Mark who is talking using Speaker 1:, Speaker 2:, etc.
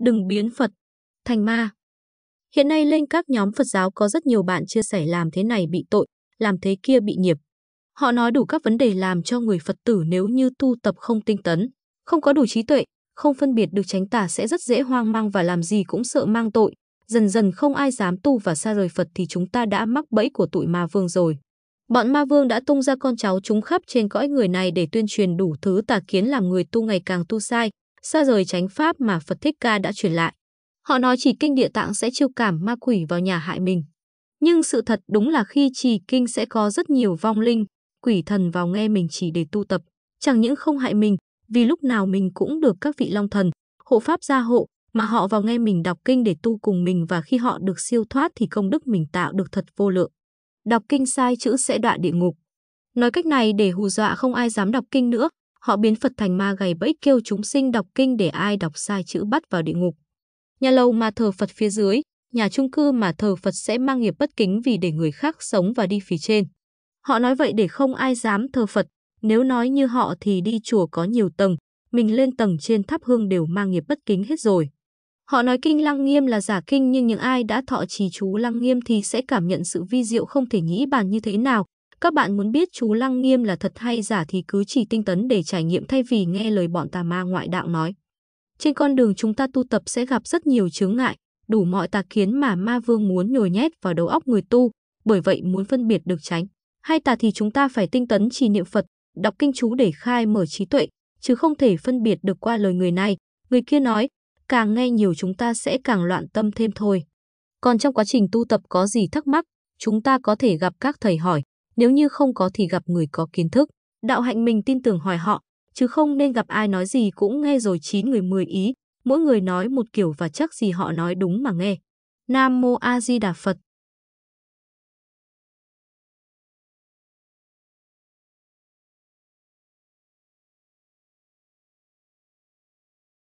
Speaker 1: đừng biến Phật thành ma. Hiện nay lên các nhóm Phật giáo có rất nhiều bạn chia sẻ làm thế này bị tội, làm thế kia bị nghiệp. Họ nói đủ các vấn đề làm cho người Phật tử nếu như tu tập không tinh tấn, không có đủ trí tuệ, không phân biệt được tránh tà sẽ rất dễ hoang mang và làm gì cũng sợ mang tội. Dần dần không ai dám tu và xa rời Phật thì chúng ta đã mắc bẫy của tụi ma vương rồi. Bọn ma vương đã tung ra con cháu chúng khắp trên cõi người này để tuyên truyền đủ thứ tà kiến làm người tu ngày càng tu sai, xa rời chánh pháp mà Phật Thích Ca đã truyền lại. Họ nói chỉ kinh địa tạng sẽ chiêu cảm ma quỷ vào nhà hại mình. Nhưng sự thật đúng là khi trì kinh sẽ có rất nhiều vong linh, quỷ thần vào nghe mình chỉ để tu tập, chẳng những không hại mình, vì lúc nào mình cũng được các vị long thần, hộ pháp gia hộ, mà họ vào nghe mình đọc kinh để tu cùng mình và khi họ được siêu thoát thì công đức mình tạo được thật vô lượng. Đọc kinh sai chữ sẽ đọa địa ngục. Nói cách này để hù dọa không ai dám đọc kinh nữa, Họ biến Phật thành ma gầy bẫy kêu chúng sinh đọc kinh để ai đọc sai chữ bắt vào địa ngục. Nhà lầu mà thờ Phật phía dưới, nhà chung cư mà thờ Phật sẽ mang nghiệp bất kính vì để người khác sống và đi phía trên. Họ nói vậy để không ai dám thờ Phật, nếu nói như họ thì đi chùa có nhiều tầng, mình lên tầng trên thắp hương đều mang nghiệp bất kính hết rồi. Họ nói kinh lăng nghiêm là giả kinh nhưng những ai đã thọ trì chú lăng nghiêm thì sẽ cảm nhận sự vi diệu không thể nghĩ bàn như thế nào, các bạn muốn biết chú Lăng Nghiêm là thật hay giả thì cứ chỉ tinh tấn để trải nghiệm thay vì nghe lời bọn tà ma ngoại đạo nói. Trên con đường chúng ta tu tập sẽ gặp rất nhiều chướng ngại, đủ mọi tà kiến mà ma vương muốn nhồi nhét vào đầu óc người tu, bởi vậy muốn phân biệt được tránh. Hay tà thì chúng ta phải tinh tấn trì niệm Phật, đọc kinh chú để khai mở trí tuệ, chứ không thể phân biệt được qua lời người này, người kia nói, càng nghe nhiều chúng ta sẽ càng loạn tâm thêm thôi. Còn trong quá trình tu tập có gì thắc mắc, chúng ta có thể gặp các thầy hỏi, nếu như không có thì gặp người có kiến thức, đạo hạnh mình tin tưởng hỏi họ, chứ không nên gặp ai nói gì cũng nghe rồi chín người mười ý, mỗi người nói một kiểu và chắc gì họ nói đúng mà nghe. Nam Mô A Di Đà Phật